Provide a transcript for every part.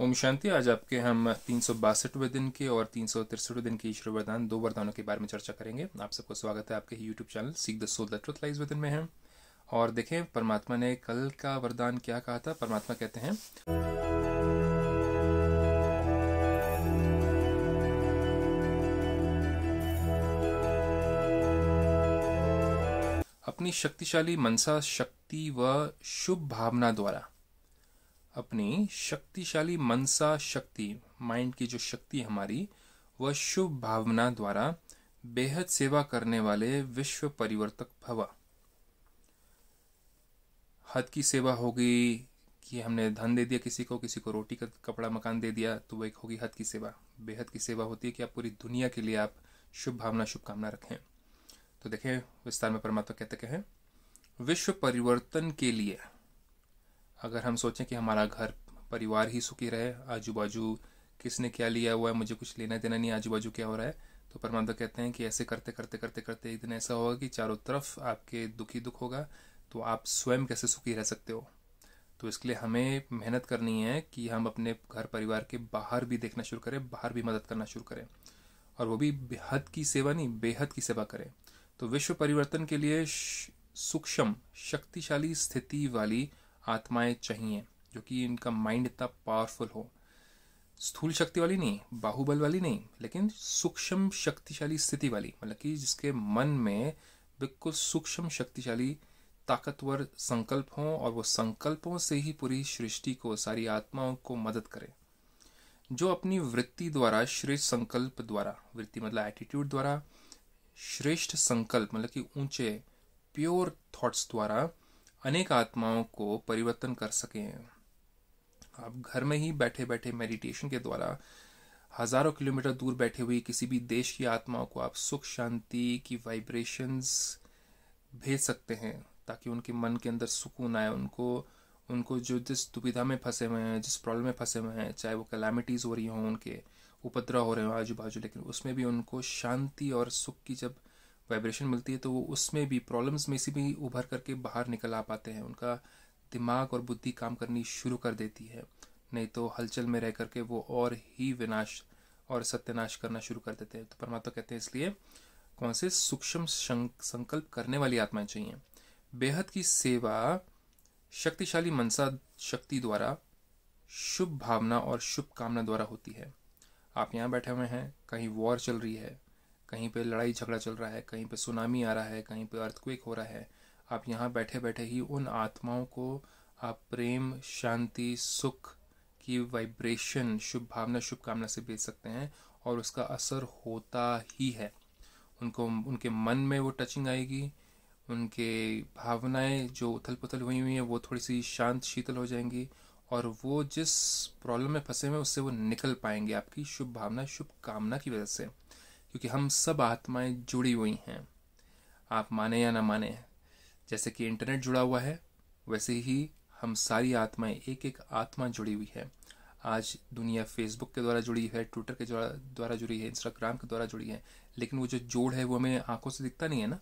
ओम शांति आज आपके हम तीन सौ बासठवें दिन के और तीन सौ दिन के ईश्वर वरदान दो वरदानों के बारे में चर्चा करेंगे आप सबको स्वागत है आपके YouTube channel seek the soul the truth lies within में है और देखें परमात्मा ने कल का वरदान क्या कहा था परमात्मा कहते हैं अपनी शक्तिशाली मनसा शक्ति व शुभ भावना द्वारा अपनी शक्तिशाली मनसा शक्ति माइंड की जो शक्ति हमारी वह शुभ भावना द्वारा बेहद सेवा करने वाले विश्व परिवर्तक भवा हद की सेवा होगी कि हमने धन दे दिया किसी को किसी को रोटी का कपड़ा मकान दे दिया तो वह एक होगी हद की सेवा बेहद की सेवा होती है कि आप पूरी दुनिया के लिए आप शुभ भावना शुभकामना रखें तो देखें विस्तार में परमात्मा कहते हैं विश्व परिवर्तन के लिए अगर हम सोचें कि हमारा घर परिवार ही सुखी रहे आजू बाजू किसने क्या लिया हुआ है मुझे कुछ लेना देना नहीं आजू बाजू क्या हो रहा है तो परमात्मा कहते हैं कि ऐसे करते करते करते करते एक दिन ऐसा होगा कि चारों तरफ आपके दुखी दुख होगा तो आप स्वयं कैसे सुखी रह सकते हो तो इसके लिए हमें मेहनत करनी है कि हम अपने घर परिवार के बाहर भी देखना शुरू करें बाहर भी मदद करना शुरू करें और वो भी बेहद की सेवा नहीं बेहद की सेवा करें तो विश्व परिवर्तन के लिए सूक्ष्म शक्तिशाली स्थिति वाली आत्माएं चाहिए जो कि इनका माइंड इतना पावरफुल हो स्थूल शक्ति वाली नहीं बाहुबल वाली नहीं लेकिन सूक्ष्म शक्तिशाली स्थिति वाली मतलब कि जिसके मन में बिल्कुल सूक्ष्म शक्तिशाली ताकतवर संकल्प हों और वो संकल्पों से ही पूरी सृष्टि को सारी आत्माओं को मदद करे जो अपनी वृत्ति द्वारा श्रेष्ठ संकल्प द्वारा वृत्ति मतलब एटीट्यूड द्वारा श्रेष्ठ संकल्प मतलब कि ऊंचे प्योर थॉट्स द्वारा अनेक आत्माओं को परिवर्तन कर सकें आप घर में ही बैठे बैठे मेडिटेशन के द्वारा हजारों किलोमीटर दूर बैठे हुई किसी भी देश की आत्माओं को आप सुख शांति की वाइब्रेशंस भेज सकते हैं ताकि उनके मन के अंदर सुकून आए उनको उनको जो जिस दुविधा में फंसे हुए हैं जिस प्रॉब्लम में फंसे हुए हैं चाहे वो कैलामिटीज़ हो रही हों उनके उपद्रव हो रहे हों आजू बाजू लेकिन उसमें भी उनको शांति और सुख की जब वाइब्रेशन मिलती है तो वो उसमें भी प्रॉब्लम्स में से भी उभर करके बाहर निकल आ पाते हैं उनका दिमाग और बुद्धि काम करनी शुरू कर देती है नहीं तो हलचल में रह करके वो और ही विनाश और सत्यनाश करना शुरू कर देते हैं तो परमात्मा कहते हैं इसलिए कौन से सूक्ष्म संकल्प करने वाली आत्माएं चाहिए बेहद की सेवा शक्तिशाली मनसा शक्ति द्वारा शुभ भावना और शुभ कामना द्वारा होती है आप यहाँ बैठे हुए हैं कहीं वॉर चल रही है कहीं पे लड़ाई झगड़ा चल रहा है कहीं पे सुनामी आ रहा है कहीं पे अर्थक्वेक हो रहा है आप यहाँ बैठे बैठे ही उन आत्माओं को आप प्रेम शांति सुख की वाइब्रेशन शुभ भावना शुभकामना से भेज सकते हैं और उसका असर होता ही है उनको उनके मन में वो टचिंग आएगी उनके भावनाएं जो उथल पुथल हुई हुई हैं वो थोड़ी सी शांत शीतल हो जाएंगी और वो जिस प्रॉब्लम में फंसे हुए उससे वो निकल पाएंगे आपकी शुभ भावना शुभ कामना की वजह से क्योंकि हम सब आत्माएं जुड़ी हुई हैं आप माने या ना माने जैसे कि इंटरनेट जुड़ा हुआ है वैसे ही हम सारी आत्माएं एक एक आत्मा जुड़ी हुई है आज दुनिया फेसबुक के द्वारा जुड़ी है ट्विटर के द्वारा जुड़ी है इंस्टाग्राम के द्वारा जुड़ी है लेकिन वो जो जोड़ है वो हमें आंखों से दिखता नहीं है ना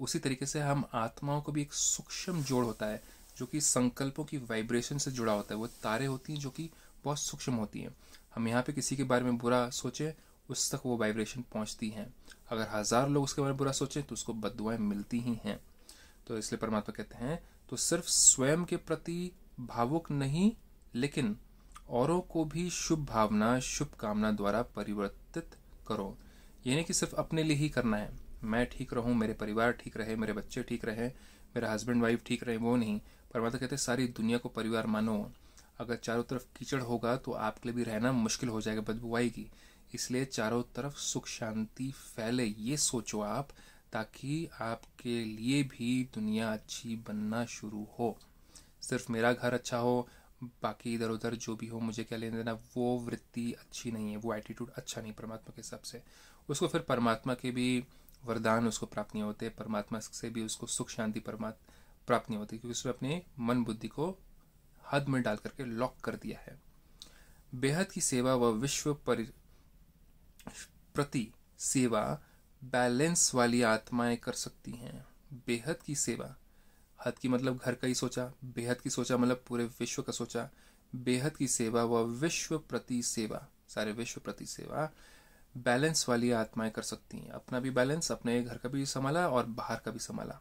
उसी तरीके से हम आत्माओं को भी एक सूक्ष्म जोड़ होता है जो कि संकल्पों की वाइब्रेशन से जुड़ा होता है वो तारे होती हैं जो कि बहुत सूक्ष्म होती हैं हम यहाँ पे किसी के बारे में बुरा सोचें उस तक वो वाइब्रेशन पहुंचती हैं अगर हज़ार लोग उसके बारे में बुरा सोचें तो उसको बदुआएं मिलती ही हैं तो इसलिए परमात्मा कहते हैं तो सिर्फ स्वयं के प्रति भावुक नहीं लेकिन औरों को भी शुभ भावना शुभ कामना द्वारा परिवर्तित करो यानी कि सिर्फ अपने लिए ही करना है मैं ठीक रहूं मेरे परिवार ठीक रहे मेरे बच्चे ठीक रहे मेरा हस्बैंड वाइफ ठीक रहे वो नहीं परमात्मा कहते हैं सारी दुनिया को परिवार मानो अगर चारों तरफ कीचड़ होगा तो आपके लिए भी रहना मुश्किल हो जाएगा बदबू आएगी इसलिए चारों तरफ सुख शांति फैले ये सोचो आप ताकि आपके लिए भी दुनिया अच्छी बनना शुरू हो सिर्फ मेरा घर अच्छा हो बाकी इधर उधर जो भी हो मुझे क्या लेने देना वो वृत्ति अच्छी नहीं है वो एटीट्यूड अच्छा नहीं परमात्मा के हिसाब से उसको फिर परमात्मा के भी वरदान उसको प्राप्त नहीं होते परमात्मा से भी उसको सुख शांति परमात्मा प्राप्त नहीं होती क्योंकि उसने अपने मन बुद्धि को हद में डाल करके लॉक कर दिया है बेहद की सेवा व विश्व परि प्रति सेवा बैलेंस वाली आत्माएं कर सकती हैं बेहद की सेवा हद की मतलब घर का ही सोचा बेहद की सोचा मतलब पूरे विश्व का सोचा बेहद की सेवा व विश्व प्रति सेवा सारे विश्व प्रति सेवा बैलेंस वाली आत्माएं कर सकती हैं अपना भी बैलेंस अपने घर का भी संभाला और बाहर का भी संभाला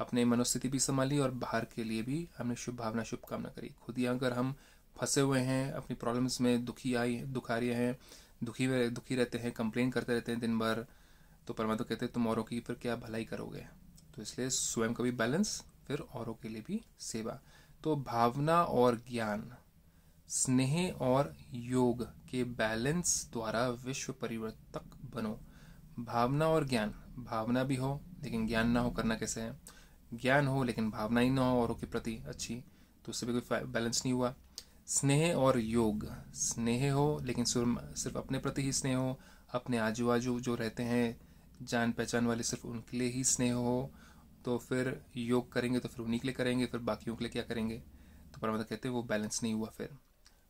अपने मनोस्थिति भी संभाली और बाहर के लिए भी हमने शुभ भावना शुभकामना करी खुद ही अगर हम फंसे हुए हैं अपनी प्रॉब्लम्स में दुखी आई दुखारी हैं दुखी दुखी रहते हैं कंप्लेन करते रहते हैं दिन भर तो परमात्मा तो कहते हैं तुम औरों की फिर क्या भलाई करोगे तो इसलिए स्वयं का भी बैलेंस फिर औरों के लिए भी सेवा तो भावना और ज्ञान स्नेह और योग के बैलेंस द्वारा विश्व परिवर्तक बनो भावना और ज्ञान भावना भी हो लेकिन ज्ञान ना हो करना कैसे है ज्ञान हो लेकिन भावना ही ना हो औरों के प्रति अच्छी तो उससे भी कोई बैलेंस नहीं हुआ स्नेह और योग स्नेह हो लेकिन सिर्फ अपने प्रति ही स्नेह हो अपने आजू बाजू जो रहते हैं जान पहचान वाले सिर्फ उनके लिए ही स्नेह हो तो फिर योग करेंगे तो फिर उन्हीं के लिए करेंगे फिर बाकियों के लिए क्या करेंगे तो परमात्मा कहते हैं वो बैलेंस नहीं हुआ फिर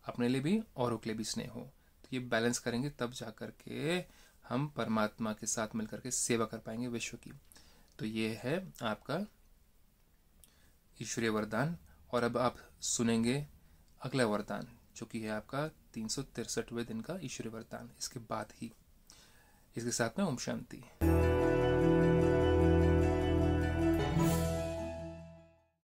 अपने लिए भी औरों के लिए भी स्नेह हो तो ये बैलेंस करेंगे तब जा कर के हम परमात्मा के साथ मिल करके सेवा कर पाएंगे विश्व की तो ये है आपका ईश्वरीय वरदान और अब आप सुनेंगे अगला वरदान जो कि है आपका तीन सौ तिरसठवें दिन का ईश्वरी वरदान इसके बाद ही इसके साथ में ओम शांति